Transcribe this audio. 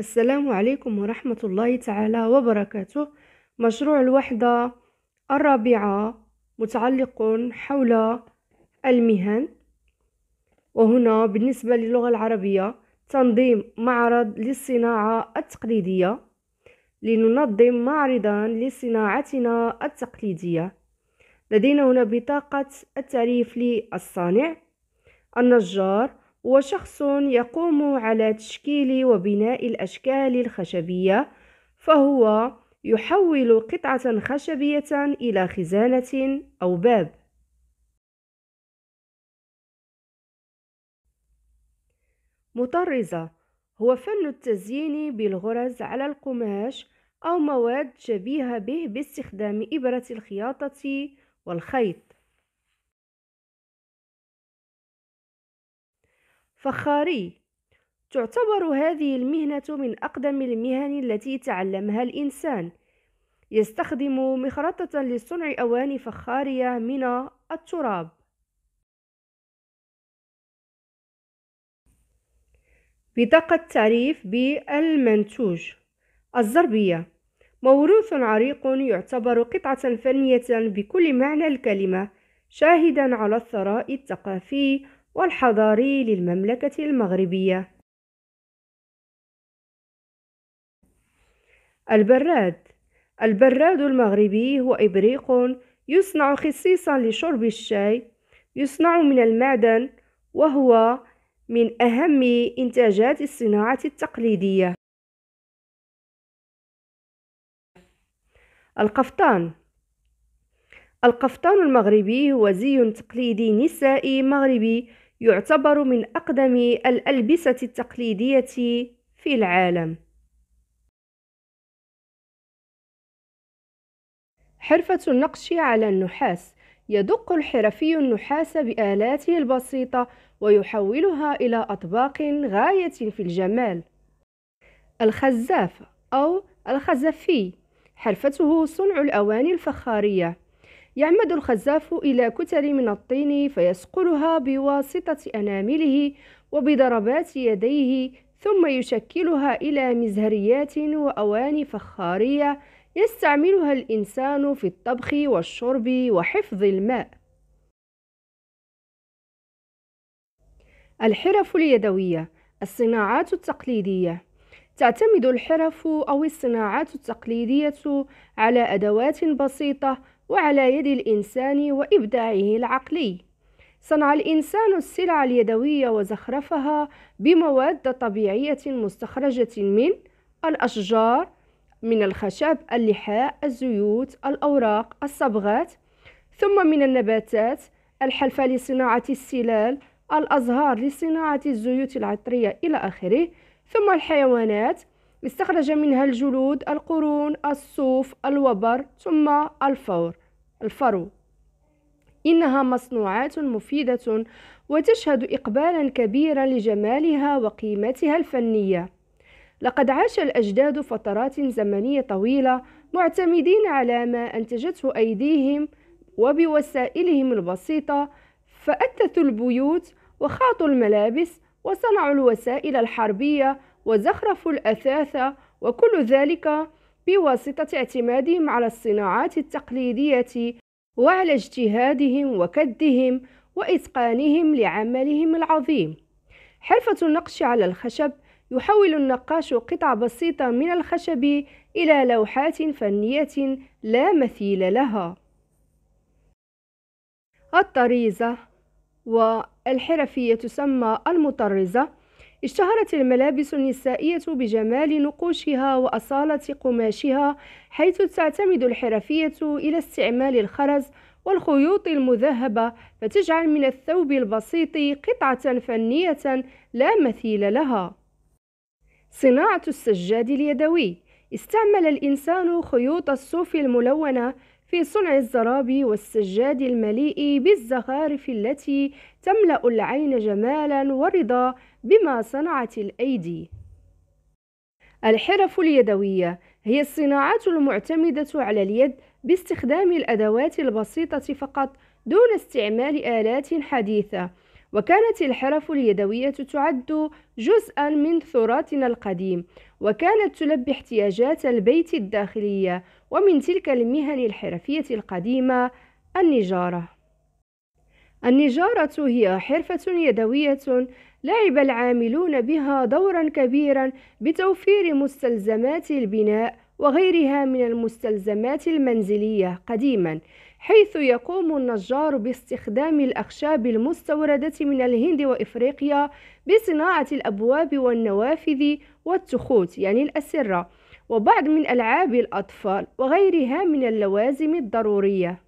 السلام عليكم ورحمة الله تعالى وبركاته مشروع الوحدة الرابعة متعلق حول المهن وهنا بالنسبة للغة العربية تنظيم معرض للصناعة التقليدية لننظم معرضا لصناعتنا التقليدية لدينا هنا بطاقة التعريف للصانع النجار وشخص يقوم على تشكيل وبناء الأشكال الخشبية فهو يحول قطعة خشبية إلى خزانة أو باب مطرزة هو فن التزيين بالغرز على القماش أو مواد شبيهة به باستخدام إبرة الخياطة والخيط فخاري تعتبر هذه المهنة من أقدم المهن التي تعلمها الإنسان يستخدم مخرطة لصنع أواني فخارية من التراب بطاقة تعريف بالمنتوج الزربية موروث عريق يعتبر قطعة فنية بكل معنى الكلمة شاهدا على الثراء الثقافي والحضاري للمملكة المغربية البراد البراد المغربي هو إبريق يصنع خصيصا لشرب الشاي يصنع من المعدن وهو من أهم إنتاجات الصناعة التقليدية القفطان القفطان المغربي هو زي تقليدي نسائي مغربي يعتبر من أقدم الألبسة التقليدية في العالم حرفة النقش على النحاس يدق الحرفي النحاس بآلاته البسيطة ويحولها إلى أطباق غاية في الجمال الخزاف أو الخزفي حرفته صنع الأواني الفخارية يعمد الخزاف إلى كتل من الطين فيسقلها بواسطة أنامله وبضربات يديه ثم يشكلها إلى مزهريات وأواني فخارية يستعملها الإنسان في الطبخ والشرب وحفظ الماء الحرف اليدوية الصناعات التقليدية تعتمد الحرف أو الصناعات التقليدية على أدوات بسيطة وعلى يد الإنسان وإبداعه العقلي صنع الإنسان السلع اليدوية وزخرفها بمواد طبيعية مستخرجة من الأشجار من الخشب اللحاء الزيوت الأوراق الصبغات ثم من النباتات الحلفة لصناعة السلال الأزهار لصناعة الزيوت العطرية إلى آخره ثم الحيوانات استخرج منها الجلود القرون الصوف الوبر ثم الفور الفرو إنها مصنوعات مفيدة وتشهد إقبالا كبيرا لجمالها وقيمتها الفنية لقد عاش الأجداد فترات زمنية طويلة معتمدين على ما أنتجته أيديهم وبوسائلهم البسيطة فأثثوا البيوت وخاطوا الملابس وصنعوا الوسائل الحربية وزخرفوا الأثاث وكل ذلك بواسطة اعتمادهم على الصناعات التقليدية وعلى اجتهادهم وكدهم وإتقانهم لعملهم العظيم حرفة النقش على الخشب يحول النقاش قطع بسيطة من الخشب إلى لوحات فنية لا مثيل لها الطريزة والحرفية تسمى المطرزة اشتهرت الملابس النسائية بجمال نقوشها وأصالة قماشها حيث تعتمد الحرفية إلى استعمال الخرز والخيوط المذهبة فتجعل من الثوب البسيط قطعة فنية لا مثيل لها صناعة السجاد اليدوي استعمل الإنسان خيوط الصوف الملونة في صنع الزراب والسجاد المليء بالزخارف التي تملأ العين جمالا ورضا بما صنعت الأيدي الحرف اليدوية هي الصناعات المعتمدة على اليد باستخدام الأدوات البسيطة فقط دون استعمال آلات حديثة وكانت الحرف اليدوية تعد جزءا من تراثنا القديم وكانت تلبي احتياجات البيت الداخلية ومن تلك المهن الحرفية القديمة النجارة النجارة هي حرفة يدوية لعب العاملون بها دورا كبيرا بتوفير مستلزمات البناء وغيرها من المستلزمات المنزلية قديما حيث يقوم النجار باستخدام الأخشاب المستوردة من الهند وإفريقيا بصناعة الأبواب والنوافذ والتخوت يعني الأسرة وبعض من ألعاب الأطفال وغيرها من اللوازم الضرورية